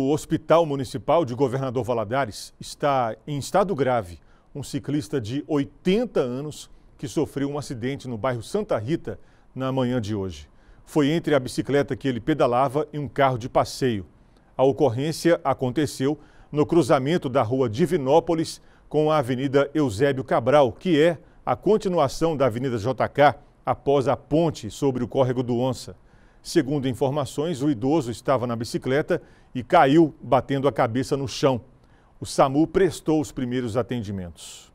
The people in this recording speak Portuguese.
O Hospital Municipal de Governador Valadares está em estado grave. Um ciclista de 80 anos que sofreu um acidente no bairro Santa Rita na manhã de hoje. Foi entre a bicicleta que ele pedalava e um carro de passeio. A ocorrência aconteceu no cruzamento da rua Divinópolis com a Avenida Eusébio Cabral, que é a continuação da Avenida JK após a ponte sobre o córrego do Onça. Segundo informações, o idoso estava na bicicleta e caiu, batendo a cabeça no chão. O SAMU prestou os primeiros atendimentos.